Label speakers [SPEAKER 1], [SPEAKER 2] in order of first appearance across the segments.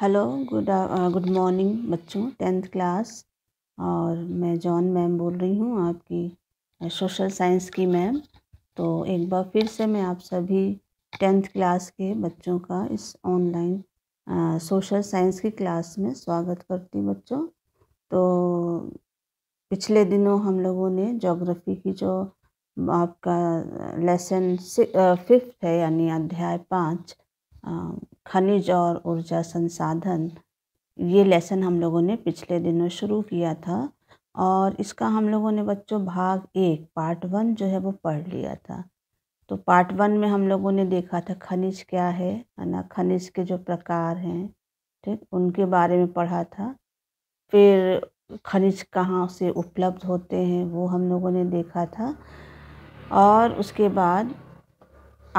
[SPEAKER 1] hello good good morning बच्चों tenth class और मैं जॉन मैम बोल रही हूँ आपकी सोशल uh, साइंस की मैम तो एक बार फिर से मैं आप सभी टेंथ क्लास के बच्चों का इस ऑनलाइन सोशल साइंस की क्लास में स्वागत करती हूँ बच्चों तो पिछले दिनों हम लोगों ने जोग्राफ़ी की जो आपका लेसन uh, फिफ्थ uh, है यानी अध्याय पाँच खनिज और ऊर्जा संसाधन ये लेसन हम लोगों ने पिछले दिनों शुरू किया था और इसका हम लोगों ने बच्चों भाग एक पार्ट वन जो है वो पढ़ लिया था तो पार्ट वन में हम लोगों ने देखा था खनिज क्या है है ना खनिज के जो प्रकार हैं ठीक उनके बारे में पढ़ा था फिर खनिज कहाँ से उपलब्ध होते हैं वो हम लोगों ने देखा था और उसके बाद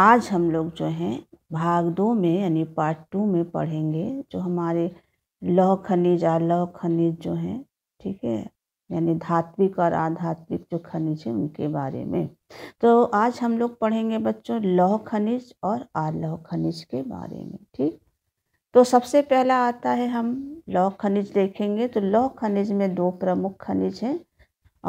[SPEAKER 1] आज हम लोग जो हैं भाग दो में यानी पार्ट टू में पढ़ेंगे जो हमारे लौह खनिज लौह खनिज जो हैं ठीक है यानी धात्विक और आधात्विक जो खनिज हैं उनके बारे में तो आज हम लोग पढ़ेंगे बच्चों लौह खनिज और आलौह खनिज के बारे में ठीक तो सबसे पहला आता है हम लौह खनिज देखेंगे तो लौह खनिज में दो प्रमुख खनिज हैं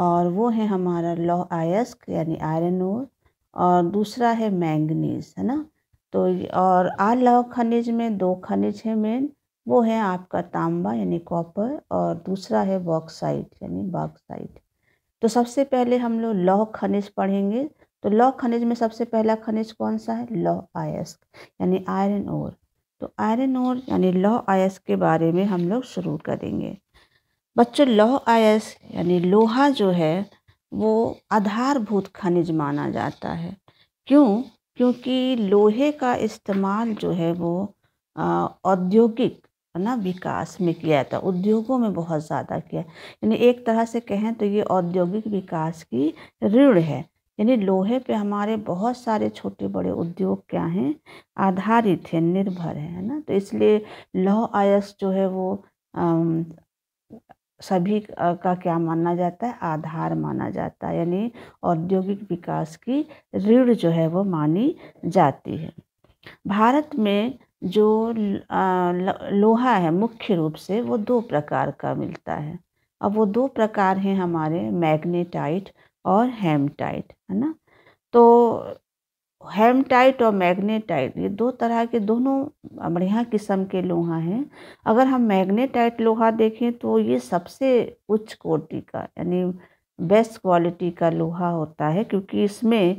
[SPEAKER 1] और वो है हमारा लौह आयस्क यानी आयरन और दूसरा है मैंगनीज है ना तो और आ लौह खनिज में दो खनिज है मेन वो है आपका तांबा यानी कॉपर और दूसरा है बॉक्साइट यानी बॉक्साइट तो सबसे पहले हम लोग लौह खनिज पढ़ेंगे तो लौह खनिज में सबसे पहला खनिज कौन सा है लौह आयस्क यानी आयरन ओर तो आयरन ओर यानी लौह आयस्क के बारे में हम लोग शुरू करेंगे बच्चों लौह आयस्क यानी लोहा जो है वो आधारभूत खनिज माना जाता है क्यों क्योंकि लोहे का इस्तेमाल जो है वो औद्योगिक है ना विकास में किया जाता है उद्योगों में बहुत ज़्यादा किया यानी एक तरह से कहें तो ये औद्योगिक विकास की ऋण है यानी लोहे पे हमारे बहुत सारे छोटे बड़े उद्योग क्या हैं आधारित हैं निर्भर हैं है ना तो इसलिए लौह आयस जो है वो सभी का क्या माना जाता है आधार माना जाता है यानी औद्योगिक विकास की रीढ़ जो है वो मानी जाती है भारत में जो लोहा है मुख्य रूप से वो दो प्रकार का मिलता है अब वो दो प्रकार हैं हमारे मैग्नेटाइट और हेमटाइट है ना तो हेमटाइट और मैग्नेटाइट ये दो तरह के दोनों बढ़िया किस्म के लोहा हैं अगर हम मैग्नेटाइट लोहा देखें तो ये सबसे उच्च कोटि का यानी बेस्ट क्वालिटी का लोहा होता है क्योंकि इसमें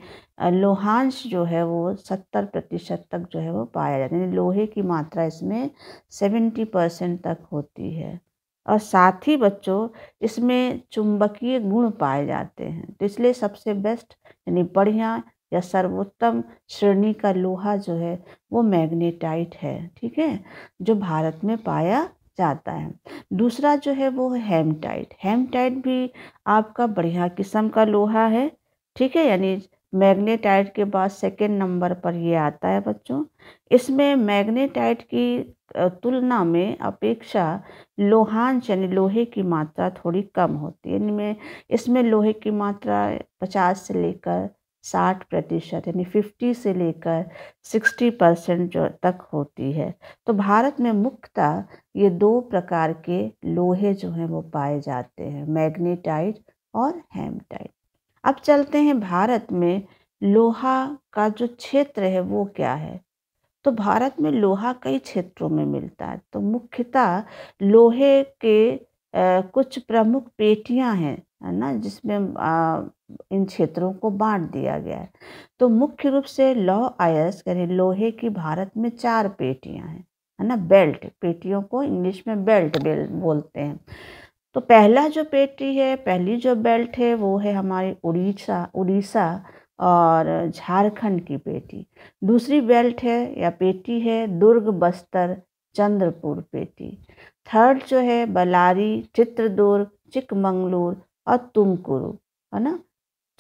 [SPEAKER 1] लोहांश जो है वो सत्तर प्रतिशत तक जो है वो पाया जाता है यानी लोहे की मात्रा इसमें सेवेंटी परसेंट तक होती है और साथ ही बच्चों इसमें चुंबकीय गुण पाए जाते हैं तो इसलिए सबसे बेस्ट यानी बढ़िया या सर्वोत्तम श्रेणी का लोहा जो है वो मैग्नेटाइट है ठीक है जो भारत में पाया जाता है दूसरा जो है वो हेमटाइट हेमटाइट भी आपका बढ़िया किस्म का लोहा है ठीक है यानी मैग्नेटाइट के बाद सेकेंड नंबर पर ये आता है बच्चों इसमें मैग्नेटाइट की तुलना में अपेक्षा लोहांश यानी लोहे की मात्रा थोड़ी कम होती है इनमें इसमें लोहे की मात्रा 50 से लेकर साठ प्रतिशत यानी फिफ्टी से लेकर सिक्सटी परसेंट जो तक होती है तो भारत में मुख्यतः ये दो प्रकार के लोहे जो हैं वो पाए जाते हैं मैग्नेटाइट और हेमटाइट अब चलते हैं भारत में लोहा का जो क्षेत्र है वो क्या है तो भारत में लोहा कई क्षेत्रों में मिलता है तो मुख्यतः लोहे के आ, कुछ प्रमुख पेटियां हैं है ना जिसमें आ, इन क्षेत्रों को बांट दिया गया है तो मुख्य रूप से लौह आयस यानी लोहे की भारत में चार पेटियां हैं है ना बेल्ट पेटियों को इंग्लिश में बेल्ट बेल्ट बोलते हैं तो पहला जो पेटी है पहली जो बेल्ट है वो है हमारी उड़ीसा उड़ीसा और झारखंड की पेटी दूसरी बेल्ट है या पेटी है दुर्ग बस्तर चंद्रपुर पेटी थर्ड जो है बलारी चित्रदुर्ग चिकमंगलूर और तुमकुरु है ना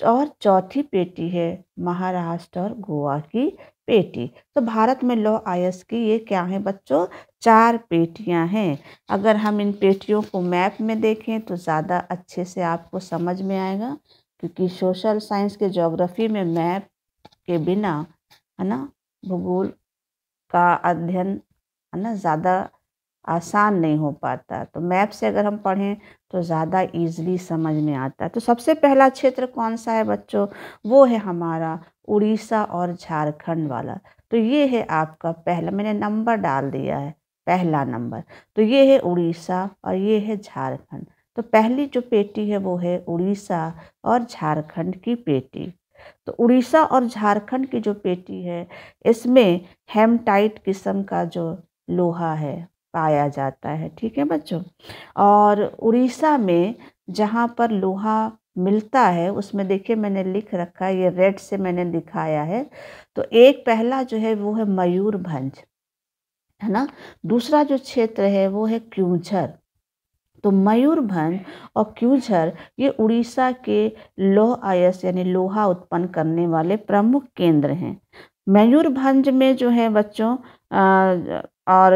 [SPEAKER 1] और चौथी पेटी है महाराष्ट्र और गोवा की पेटी तो भारत में लौ आयस की ये क्या है बच्चों चार पेटियां हैं अगर हम इन पेटियों को मैप में देखें तो ज़्यादा अच्छे से आपको समझ में आएगा क्योंकि सोशल साइंस के ज्योग्राफी में मैप के बिना है ना भूगोल का अध्ययन है ना ज़्यादा आसान नहीं हो पाता तो मैप से अगर हम पढ़ें तो ज़्यादा ईजली समझ में आता है तो सबसे पहला क्षेत्र कौन सा है बच्चों वो है हमारा उड़ीसा और झारखंड वाला तो ये है आपका पहला मैंने नंबर डाल दिया है पहला नंबर तो ये है उड़ीसा और ये है झारखंड तो पहली जो पेटी है वो है उड़ीसा और झारखंड की पेटी तो उड़ीसा और झारखंड की जो पेटी है इसमें हेमटाइट किस्म का जो लोहा है पाया जाता है ठीक है बच्चों और उड़ीसा में जहाँ पर लोहा मिलता है उसमें देखिए मैंने लिख रखा है ये रेड से मैंने दिखाया है तो एक पहला जो है वो है मयूरभंज है ना दूसरा जो क्षेत्र है वो है क्यूझर तो मयूरभंज और क्यूझर ये उड़ीसा के लोह आयस यानी लोहा उत्पन्न करने वाले प्रमुख केंद्र हैं मयूरभंज में जो है बच्चों और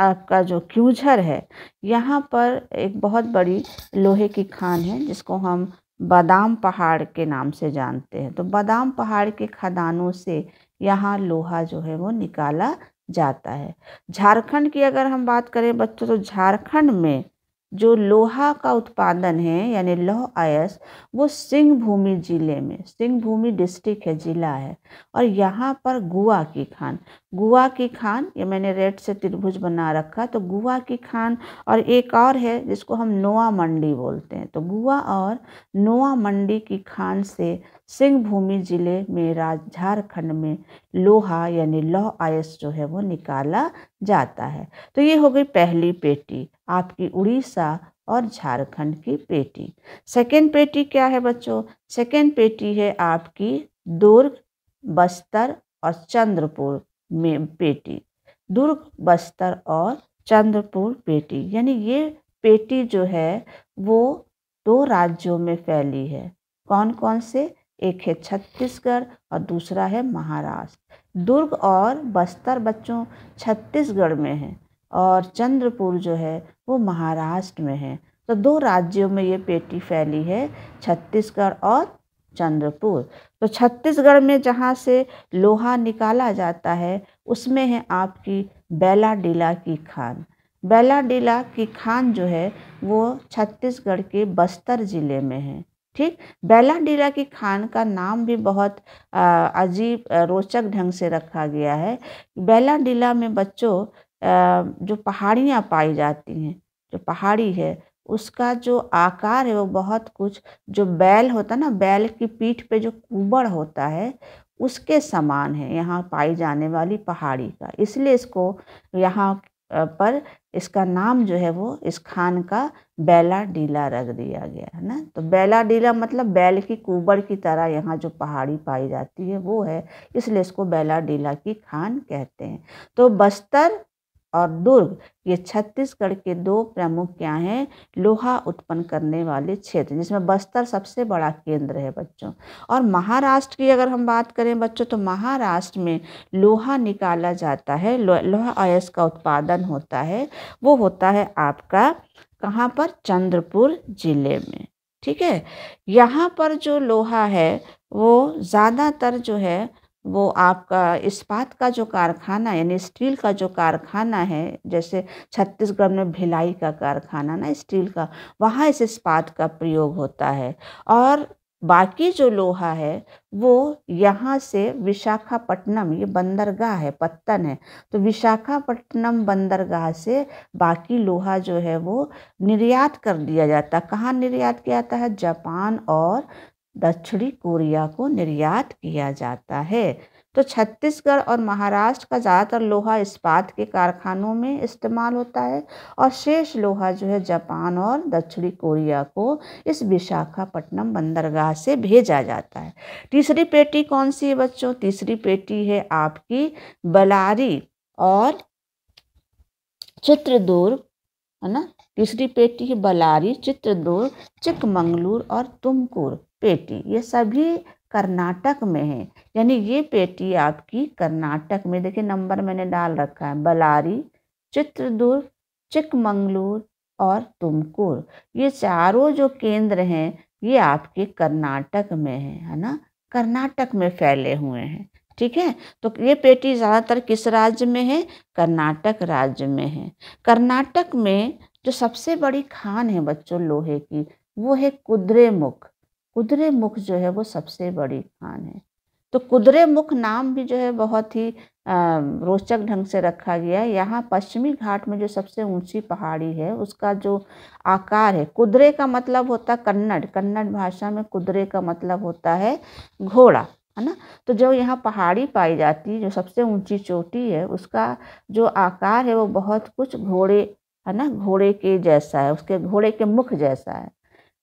[SPEAKER 1] आपका जो क्यूझर है यहाँ पर एक बहुत बड़ी लोहे की खान है जिसको हम बादाम पहाड़ के नाम से जानते हैं तो बादाम पहाड़ के खदानों से यहाँ लोहा जो है वो निकाला जाता है झारखंड की अगर हम बात करें बच्चों तो झारखंड में जो लोहा का उत्पादन है यानी लौह आयस वो सिंहभूमि ज़िले में सिंहभूमि डिस्ट्रिक्ट है ज़िला है और यहाँ पर गुआ की खान गुआ की खान ये मैंने रेड से त्रिभुज बना रखा तो गुआ की खान और एक और है जिसको हम नोआ मंडी बोलते हैं तो गुआ और नोआ मंडी की खान से सिंहभूमि जिले में राज झारखंड में लोहा यानी लौह आयस जो है वो निकाला जाता है तो ये हो गई पहली पेटी आपकी उड़ीसा और झारखंड की पेटी सेकेंड पेटी क्या है बच्चों सेकेंड पेटी है आपकी दुर्ग बस्तर और चंद्रपुर में पेटी दुर्ग बस्तर और चंद्रपुर पेटी यानी ये पेटी जो है वो दो राज्यों में फैली है कौन कौन से एक है छत्तीसगढ़ और दूसरा है महाराष्ट्र दुर्ग और बस्तर बच्चों छत्तीसगढ़ में है और चंद्रपुर जो है वो महाराष्ट्र में है तो दो राज्यों में ये पेटी फैली है छत्तीसगढ़ और चंद्रपुर तो छत्तीसगढ़ में जहाँ से लोहा निकाला जाता है उसमें है आपकी बेला डीला की खान बेला डीला की खान जो है वो छत्तीसगढ़ के बस्तर ज़िले में है ठीक बेला डीला की खान का नाम भी बहुत अजीब रोचक ढंग से रखा गया है बेला डीला में बच्चों जो पहाड़ियाँ पाई जाती हैं जो पहाड़ी है उसका जो आकार है वो बहुत कुछ जो बैल होता है ना बैल की पीठ पे जो कुबड़ होता है उसके समान है यहाँ पाई जाने वाली पहाड़ी का इसलिए इसको यहाँ पर इसका नाम जो है वो इस खान का बेला डीला रख दिया गया है ना तो बेला डीला मतलब बैल की कुबड़ की तरह यहाँ जो पहाड़ी पाई जाती है वो है इसलिए इसको बेला डीला की खान कहते हैं तो बस्तर और दुर्ग ये छत्तीसगढ़ के दो प्रमुख क्या हैं लोहा उत्पन्न करने वाले क्षेत्र जिसमें बस्तर सबसे बड़ा केंद्र है बच्चों और महाराष्ट्र की अगर हम बात करें बच्चों तो महाराष्ट्र में लोहा निकाला जाता है लो, लोहा अयस का उत्पादन होता है वो होता है आपका कहाँ पर चंद्रपुर ज़िले में ठीक है यहाँ पर जो लोहा है वो ज़्यादातर जो है वो आपका इस्पात का जो कारखाना यानी स्टील का जो कारखाना है जैसे छत्तीसगढ़ में भिलाई का कारखाना ना स्टील का वहाँ इस इस्पात का प्रयोग होता है और बाकी जो लोहा है वो यहाँ से विशाखापट्टनम ये बंदरगाह है पत्तन है तो विशाखापट्टनम बंदरगाह से बाकी लोहा जो है वो निर्यात कर दिया जाता है कहाँ निर्यात किया जाता है जापान और दक्षिणी कोरिया को निर्यात किया जाता है तो छत्तीसगढ़ और महाराष्ट्र का ज़्यादातर लोहा इस्पात के कारखानों में इस्तेमाल होता है और शेष लोहा जो है जापान और दक्षिणी कोरिया को इस विशाखापट्टनम बंदरगाह से भेजा जाता है तीसरी पेटी कौन सी है बच्चों तीसरी पेटी है आपकी बलारी और चित्रदुर्ग है ना तीसरी पेटी है बलारी चित्रदुर्ग चिकमंगलूर और तुमकुर पेटी ये सभी कर्नाटक में है यानी ये पेटी आपकी कर्नाटक में देखिए नंबर मैंने डाल रखा है बलारी चित्रदुर्ग चिकमंगलूर और तुमकुर ये चारों जो केंद्र हैं ये आपके कर्नाटक में है है ना कर्नाटक में फैले हुए हैं ठीक है तो ये पेटी ज़्यादातर किस राज्य में है कर्नाटक राज्य में है कर्नाटक में जो सबसे बड़ी खान है बच्चों लोहे की वो है कुद्रेमुख कुदरे मुख जो है वो सबसे बड़ी खान है तो कुदरे मुख नाम भी जो है बहुत ही रोचक ढंग से रखा गया है यहाँ पश्चिमी घाट में जो सबसे ऊंची पहाड़ी है उसका जो आकार है कुदरे का मतलब होता कन्नड़ कन्नड़ भाषा में कुदरे का मतलब होता है घोड़ा है ना तो जो यहाँ पहाड़ी पाई जाती है जो सबसे ऊंची चोटी है उसका जो आकार है वो बहुत कुछ घोड़े है ना घोड़े के जैसा है उसके घोड़े के मुख जैसा है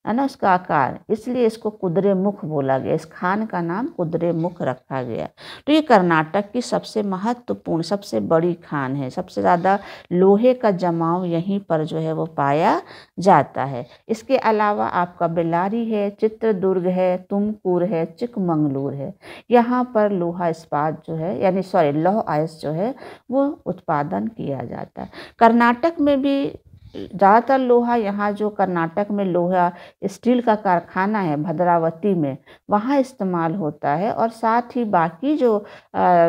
[SPEAKER 1] है ना उसका आकार इसलिए इसको कुदरे मुख बोला गया इस खान का नाम कुदरे मुख रखा गया तो ये कर्नाटक की सबसे महत्वपूर्ण सबसे बड़ी खान है सबसे ज़्यादा लोहे का जमाव यहीं पर जो है वो पाया जाता है इसके अलावा आपका बेलारी है चित्रदुर्ग है तुमकुर है चिकमंगलूर है यहाँ पर लोहा इस्पात जो है यानी सॉरी लौह आयस जो है वो उत्पादन किया जाता है कर्नाटक में भी ज़्यादातर लोहा यहाँ जो कर्नाटक में लोहा स्टील का कारखाना है भद्रावती में वहाँ इस्तेमाल होता है और साथ ही बाकी जो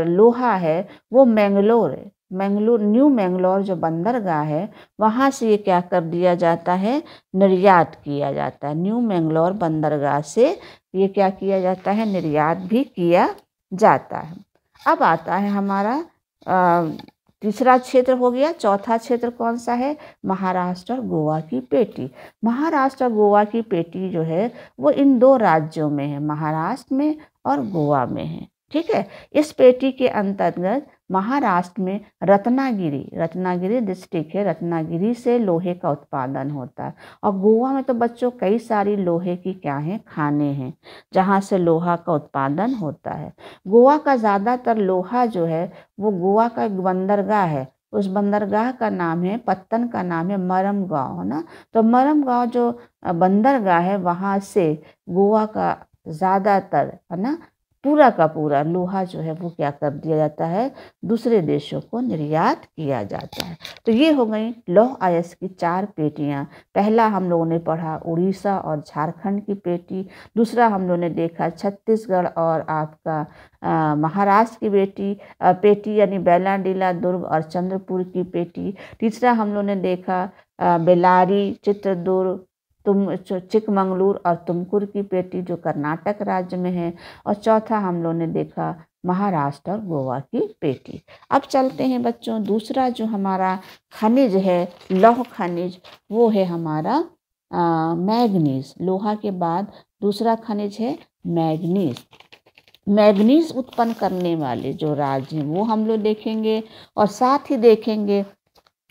[SPEAKER 1] लोहा है वो मैंगलोर मैंगलोर न्यू मैंगलोर जो बंदरगाह है वहाँ से ये क्या कर दिया जाता है निर्यात किया जाता है न्यू मैंगलोर बंदरगाह से ये क्या किया जाता है निर्यात भी किया जाता है अब आता है हमारा आ, तीसरा क्षेत्र हो गया चौथा क्षेत्र कौन सा है महाराष्ट्र और गोवा की पेटी महाराष्ट्र और गोवा की पेटी जो है वो इन दो राज्यों में है महाराष्ट्र में और गोवा में है ठीक है इस पेटी के अंतर्गत महाराष्ट्र में रत्नागिरी रत्नागिरी डिस्ट्रिक्ट है रत्नागिरी से लोहे का उत्पादन होता है और गोवा में तो बच्चों कई सारी लोहे की क्या है खाने हैं जहाँ से लोहा का उत्पादन होता है गोवा का ज़्यादातर लोहा जो है वो गोवा का एक बंदरगाह है उस बंदरगाह का नाम है पत्तन का नाम है मरम गाँव है ना तो मरम गाँव जो बंदरगाह है वहाँ से गोवा का ज़्यादातर है ना पूरा का पूरा लोहा जो है वो क्या कर दिया जाता है दूसरे देशों को निर्यात किया जाता है तो ये हो गई लौह आयस की चार पेटियाँ पहला हम लोगों ने पढ़ा उड़ीसा और झारखंड की पेटी दूसरा हम लोगों ने देखा छत्तीसगढ़ और आपका महाराष्ट्र की बेटी आ, पेटी यानी बैलाडीला दुर्ग और चंद्रपुर की पेटी तीसरा हम लोगों ने देखा बेलारी चित्रदुर्ग तुम चिकमंगलूर और तुमकुर की पेटी जो कर्नाटक राज्य में है और चौथा हम लोगों ने देखा महाराष्ट्र और गोवा की पेटी अब चलते हैं बच्चों दूसरा जो हमारा खनिज है लौह खनिज वो है हमारा मैग्नीज लोहा के बाद दूसरा खनिज है मैग्नीज मैग्नीज उत्पन्न करने वाले जो राज्य हैं वो हम लोग देखेंगे और साथ ही देखेंगे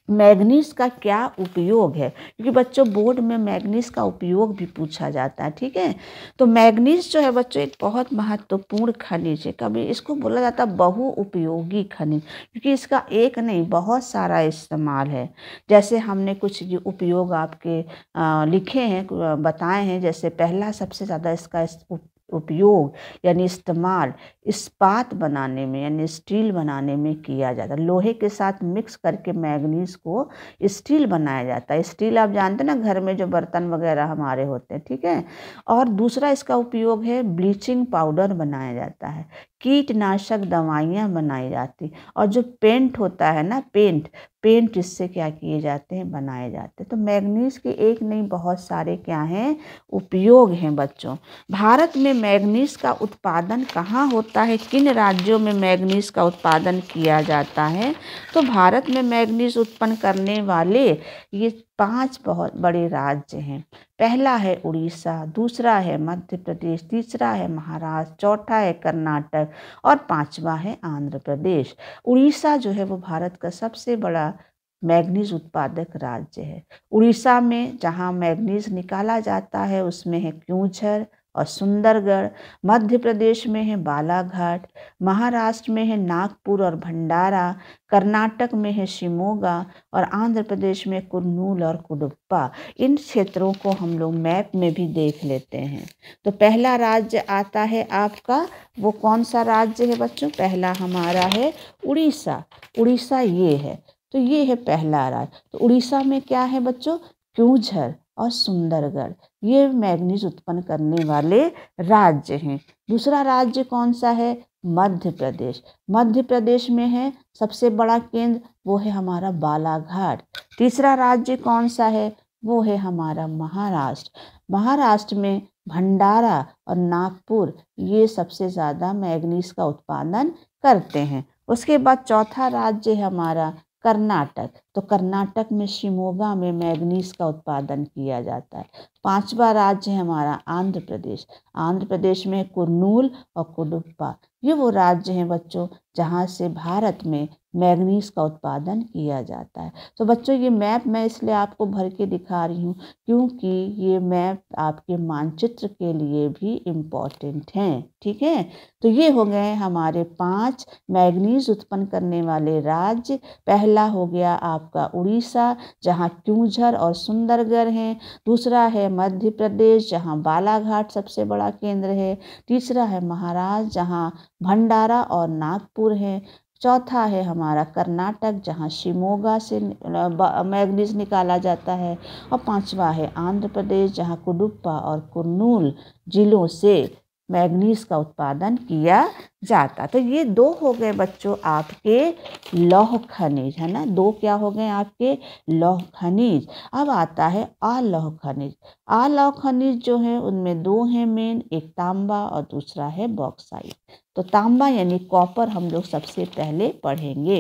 [SPEAKER 1] मैग्नीस का क्या उपयोग है क्योंकि बच्चों बोर्ड में मैग्नीस का उपयोग भी पूछा जाता है ठीक है तो मैग्नीस जो है बच्चों एक बहुत महत्वपूर्ण खनिज है कभी इसको बोला जाता है उपयोगी खनिज क्योंकि इसका एक नहीं बहुत सारा इस्तेमाल है जैसे हमने कुछ उपयोग आपके लिखे हैं बताए हैं जैसे पहला सबसे ज़्यादा इसका इस, उप, उपयोग यानी इस्तेमाल इस्पात बनाने में यानी स्टील बनाने में किया जाता है लोहे के साथ मिक्स करके मैगनीज को स्टील बनाया जाता है स्टील आप जानते हैं ना घर में जो बर्तन वगैरह हमारे होते हैं ठीक है और दूसरा इसका उपयोग है ब्लीचिंग पाउडर बनाया जाता है कीटनाशक दवाइयाँ बनाई जाती और जो पेंट होता है ना पेंट पेंट इससे क्या किए जाते हैं बनाए जाते हैं तो मैग्नीज के एक नहीं बहुत सारे क्या हैं उपयोग हैं बच्चों भारत में मैग्नीज का उत्पादन कहाँ होता है किन राज्यों में मैग्नीज का उत्पादन किया जाता है तो भारत में मैग्नीज उत्पन्न करने वाले ये पांच बहुत बड़े राज्य हैं पहला है उड़ीसा दूसरा है मध्य प्रदेश तीसरा है महाराष्ट्र चौथा है कर्नाटक और पांचवा है आंध्र प्रदेश उड़ीसा जो है वो भारत का सबसे बड़ा मैग्नीज उत्पादक राज्य है उड़ीसा में जहाँ मैग्नीज निकाला जाता है उसमें है क्यूझर और सुंदरगढ़ मध्य प्रदेश में है बालाघाट महाराष्ट्र में है नागपुर और भंडारा कर्नाटक में है शिमोगा और आंध्र प्रदेश में कुरनूल और कुडुप्पा इन क्षेत्रों को हम लोग मैप में भी देख लेते हैं तो पहला राज्य आता है आपका वो कौन सा राज्य है बच्चों पहला हमारा है उड़ीसा उड़ीसा ये है तो ये है पहला राज्य तो उड़ीसा में क्या है बच्चों क्यूझर और सुंदरगढ़ ये मैग्नीज उत्पन्न करने वाले राज्य हैं दूसरा राज्य कौन सा है मध्य प्रदेश मध्य प्रदेश में है सबसे बड़ा केंद्र वो है हमारा बालाघाट तीसरा राज्य कौन सा है वो है हमारा महाराष्ट्र महाराष्ट्र में भंडारा और नागपुर ये सबसे ज़्यादा मैग्नीज का उत्पादन करते हैं उसके बाद चौथा राज्य है हमारा कर्नाटक तो कर्नाटक में शिमोगा में मैग्नीज का उत्पादन किया जाता है पांचवा राज्य है हमारा आंध्र प्रदेश आंध्र प्रदेश में कुरनूल और कुडुप्पा ये वो राज्य हैं बच्चों जहाँ से भारत में मैग्नीज का उत्पादन किया जाता है तो बच्चों ये मैप मैं इसलिए आपको भर के दिखा रही हूँ क्योंकि ये मैप आपके मानचित्र के लिए भी इम्पॉर्टेंट हैं ठीक है तो ये हो गए हमारे पांच मैग्नीज उत्पन्न करने वाले राज्य पहला हो गया आप आपका उड़ीसा जहाँ क्यूंझर और सुंदरगढ़ हैं दूसरा है मध्य प्रदेश जहाँ बालाघाट सबसे बड़ा केंद्र है तीसरा है महाराज जहाँ भंडारा और नागपुर है चौथा है हमारा कर्नाटक जहाँ शिमोगा से मैगनीज निकाला जाता है और पांचवा है आंध्र प्रदेश जहाँ कुडुप्पा और कुर्नूल जिलों से मैग्नीज का उत्पादन किया जाता तो ये दो हो गए बच्चों आपके लौह खनिज है ना दो क्या हो गए आपके लौह खनिज अब आता है अलौह खनिज अलौह खनिज जो है उनमें दो हैं मेन एक तांबा और दूसरा है बॉक्साइट तो तांबा यानी कॉपर हम लोग सबसे पहले पढ़ेंगे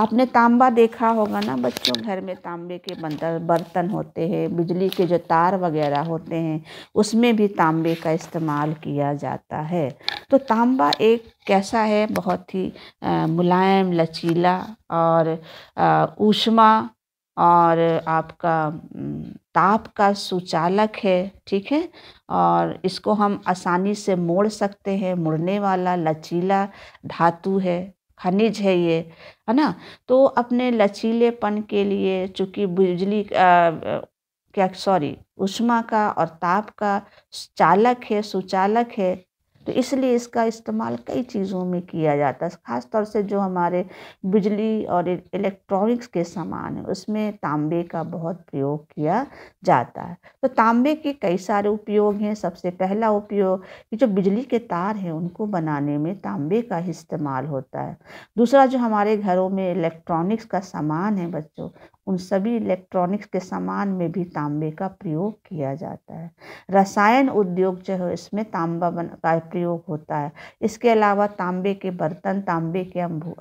[SPEAKER 1] आपने तांबा देखा होगा ना बच्चों घर में तांबे के बंदर बर्तन होते हैं बिजली के जो तार वगैरह होते हैं उसमें भी तांबे का इस्तेमाल किया जाता है तो तांबा एक कैसा है बहुत ही मुलायम लचीला और ऊष्मा और आपका ताप का सुचालक है ठीक है और इसको हम आसानी से मोड़ सकते हैं मुड़ने वाला लचीला धातु है खनिज है ये है ना तो अपने लचीलेपन के लिए चूँकि बिजली क्या सॉरी उष्मा का और ताप का चालक है सुचालक है तो इसलिए इसका इस्तेमाल कई चीज़ों में किया जाता है ख़ास तौर से जो हमारे बिजली और इलेक्ट्रॉनिक्स के सामान हैं उसमें तांबे का बहुत प्रयोग किया जाता है तो तांबे के कई सारे उपयोग हैं सबसे पहला उपयोग कि जो बिजली के तार हैं उनको बनाने में तांबे का इस्तेमाल होता है दूसरा जो हमारे घरों में इलेक्ट्रॉनिक्स का सामान है बच्चों उन सभी इलेक्ट्रॉनिक्स के सामान में भी तांबे का प्रयोग किया जाता है रसायन उद्योग जो है इसमें तांबा बन का प्रयोग होता है इसके अलावा तांबे के बर्तन तांबे के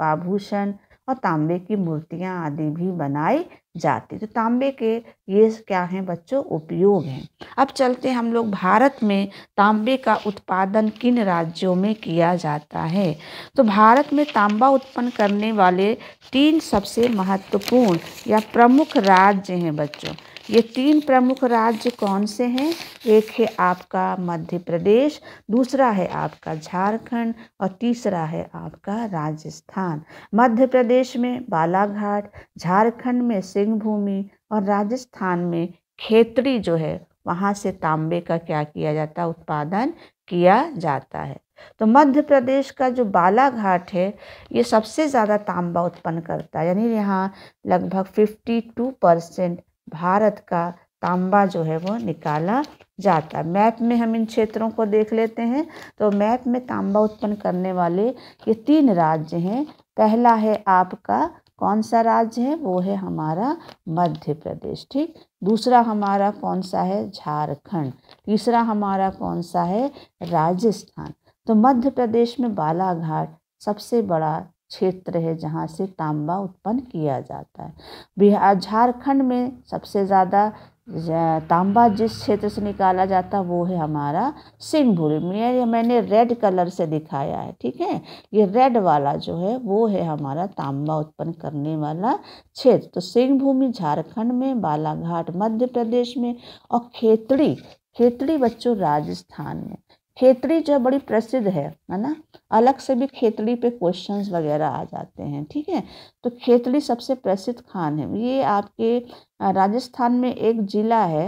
[SPEAKER 1] आभूषण और तांबे की मूर्तियाँ आदि भी बनाई जाती तो तांबे के ये क्या हैं बच्चों उपयोग हैं अब चलते हम लोग भारत में तांबे का उत्पादन किन राज्यों में किया जाता है तो भारत में तांबा उत्पन्न करने वाले तीन सबसे महत्वपूर्ण या प्रमुख राज्य हैं बच्चों ये तीन प्रमुख राज्य कौन से हैं एक है आपका मध्य प्रदेश दूसरा है आपका झारखंड और तीसरा है आपका राजस्थान मध्य प्रदेश में बालाघाट झारखंड में सिंहभूमि और राजस्थान में खेतरी जो है वहाँ से तांबे का क्या किया जाता है उत्पादन किया जाता है तो मध्य प्रदेश का जो बालाघाट है ये सबसे ज़्यादा तांबा उत्पन्न करता है यानी यहाँ लगभग 52 परसेंट भारत का तांबा जो है वो निकाला जाता है मैप में हम इन क्षेत्रों को देख लेते हैं तो मैप में तांबा उत्पन्न करने वाले ये तीन राज्य हैं पहला है आपका कौन सा राज्य है वो है हमारा मध्य प्रदेश ठीक दूसरा हमारा कौन सा है झारखंड तीसरा हमारा कौन सा है राजस्थान तो मध्य प्रदेश में बालाघाट सबसे बड़ा क्षेत्र है जहाँ से तांबा उत्पन्न किया जाता है बिहार झारखंड में सबसे ज़्यादा तांबा जिस क्षेत्र से निकाला जाता है वो है हमारा सिंहभूरी में मैंने रेड कलर से दिखाया है ठीक है ये रेड वाला जो है वो है हमारा तांबा उत्पन्न करने वाला क्षेत्र तो सिंहभूमि झारखंड में बालाघाट मध्य प्रदेश में और खेतड़ी खेतड़ी बच्चों राजस्थान में खेतड़ी जो बड़ी प्रसिद्ध है है ना अलग से भी खेतड़ी पे क्वेश्चंस वगैरह आ जाते हैं ठीक है तो खेतड़ी सबसे प्रसिद्ध खान है ये आपके राजस्थान में एक ज़िला है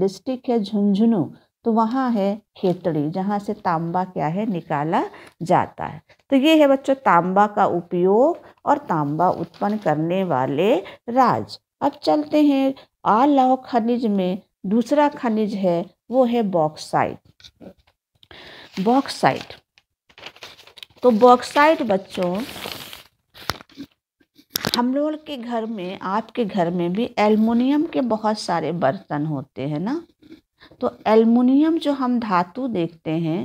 [SPEAKER 1] डिस्ट्रिक्ट है झुंझुनू तो वहाँ है खेतड़ी जहाँ से तांबा क्या है निकाला जाता है तो ये है बच्चों तांबा का उपयोग और तांबा उत्पन्न करने वाले राज अब चलते हैं आलाव खनिज में दूसरा खनिज है वो है बॉक्साइट बॉक्साइट तो बॉक्साइट बच्चों हम लोग के घर में आपके घर में भी एल्युमिनियम के बहुत सारे बर्तन होते हैं ना तो एल्युमिनियम जो हम धातु देखते हैं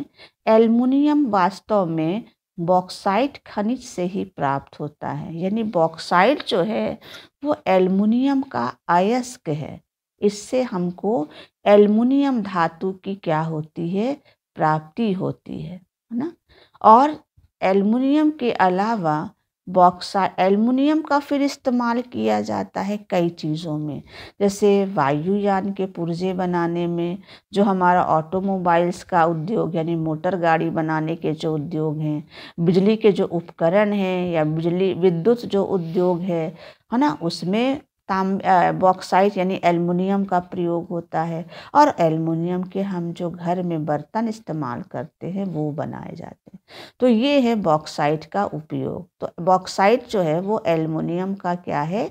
[SPEAKER 1] एल्युमिनियम वास्तव में बॉक्साइट खनिज से ही प्राप्त होता है यानी बॉक्साइट जो है वो एल्युमिनियम का अयस्क है इससे हमको एल्युमिनियम धातु की क्या होती है प्राप्ति होती है है ना और एल्युमिनियम के अलावा बॉक्सा एल्युमिनियम का फिर इस्तेमाल किया जाता है कई चीज़ों में जैसे वायुयान के पुर्जे बनाने में जो हमारा ऑटोमोबाइल्स का उद्योग यानी मोटर गाड़ी बनाने के जो उद्योग हैं बिजली के जो उपकरण हैं या बिजली विद्युत जो उद्योग है है ना उसमें ताम बॉक्साइट यानी एलमिनियम का प्रयोग होता है और एलमिनियम के हम जो घर में बर्तन इस्तेमाल करते हैं वो बनाए जाते हैं तो ये है बॉक्साइट का उपयोग तो बॉक्साइट जो है वो एलमिनियम का क्या है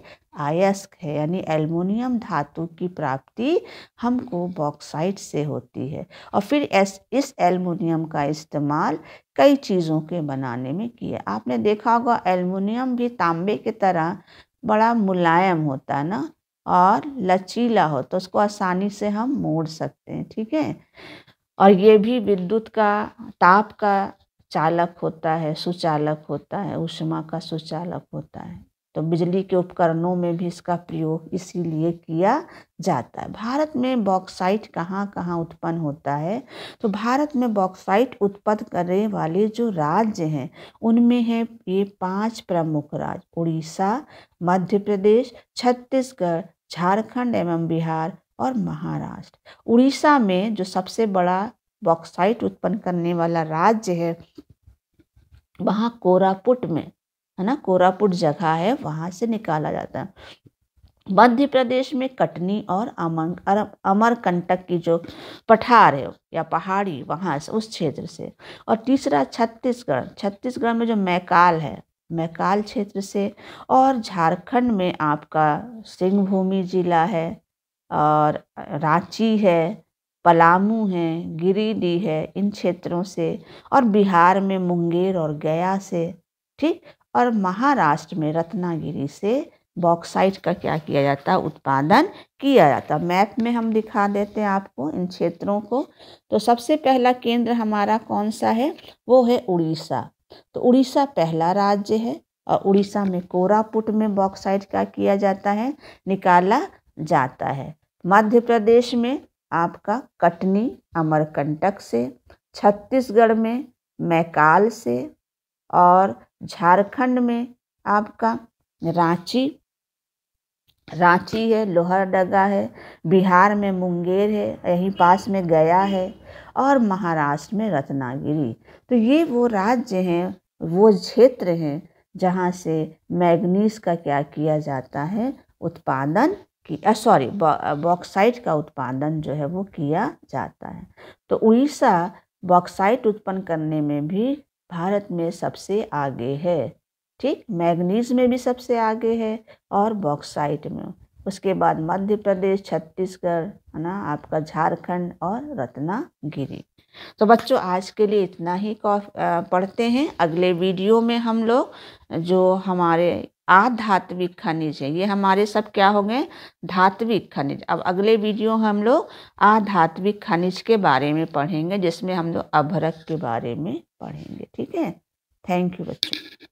[SPEAKER 1] आयस्क है यानी एल्युमिनियम धातु की प्राप्ति हमको बॉक्साइट से होती है और फिर इस, इस एल्युमिनियम का इस्तेमाल कई चीज़ों के बनाने में किया आपने देखा होगा एल्युमिनियम भी तांबे की तरह बड़ा मुलायम होता है ना और लचीला हो तो उसको आसानी से हम मोड़ सकते हैं ठीक है और ये भी विद्युत का ताप का चालक होता है सुचालक होता है उष्मा का सुचालक होता है तो बिजली के उपकरणों में भी इसका प्रयोग इसीलिए किया जाता है भारत में बॉक्साइट कहाँ कहाँ उत्पन्न होता है तो भारत में बॉक्साइट उत्पन्न करने वाले जो राज्य हैं उनमें हैं ये पांच प्रमुख राज्य उड़ीसा मध्य प्रदेश छत्तीसगढ़ झारखंड एवं बिहार और महाराष्ट्र उड़ीसा में जो सबसे बड़ा बॉक्साइट उत्पन्न करने वाला राज्य है वहाँ कोरापुट में है ना कोरापुट जगह है वहाँ से निकाला जाता है मध्य प्रदेश में कटनी और अमर अमरकंटक की जो पठार है या पहाड़ी वहाँ से उस क्षेत्र से और तीसरा छत्तीसगढ़ छत्तीसगढ़ में जो मैकाल है मैकाल क्षेत्र से और झारखंड में आपका सिंहभूमि जिला है और रांची है पलामू है गिरिडीह है इन क्षेत्रों से और बिहार में मुंगेर और गया से ठीक और महाराष्ट्र में रत्नागिरी से बॉक्साइट का क्या किया जाता है उत्पादन किया जाता मैप में हम दिखा देते हैं आपको इन क्षेत्रों को तो सबसे पहला केंद्र हमारा कौन सा है वो है उड़ीसा तो उड़ीसा पहला राज्य है और उड़ीसा में कोरापुट में बॉक्साइट का किया जाता है निकाला जाता है मध्य प्रदेश में आपका कटनी अमरकंटक से छत्तीसगढ़ में मैकाल से और झारखंड में आपका रांची रांची है लोहरडगा है बिहार में मुंगेर है यहीं पास में गया है और महाराष्ट्र में रत्नागिरी तो ये वो राज्य हैं वो क्षेत्र हैं जहाँ से मैग्नीस का क्या किया जाता है उत्पादन की सॉरी बॉक्साइट का उत्पादन जो है वो किया जाता है तो उड़ीसा बॉक्साइट उत्पन्न करने में भी भारत में सबसे आगे है ठीक मैगनीज में भी सबसे आगे है और बॉक्साइट में उसके बाद मध्य प्रदेश छत्तीसगढ़ है ना आपका झारखंड और रत्नागिरी तो बच्चों आज के लिए इतना ही पढ़ते हैं अगले वीडियो में हम लोग जो हमारे आधात्विक खनिज है ये हमारे सब क्या हो गए धात्विक खनिज अब अगले वीडियो हम लोग आधात्विक खनिज के बारे में पढ़ेंगे जिसमें हम लोग अभरक के बारे में पढ़ेंगे ठीक है थैंक यू बच्चों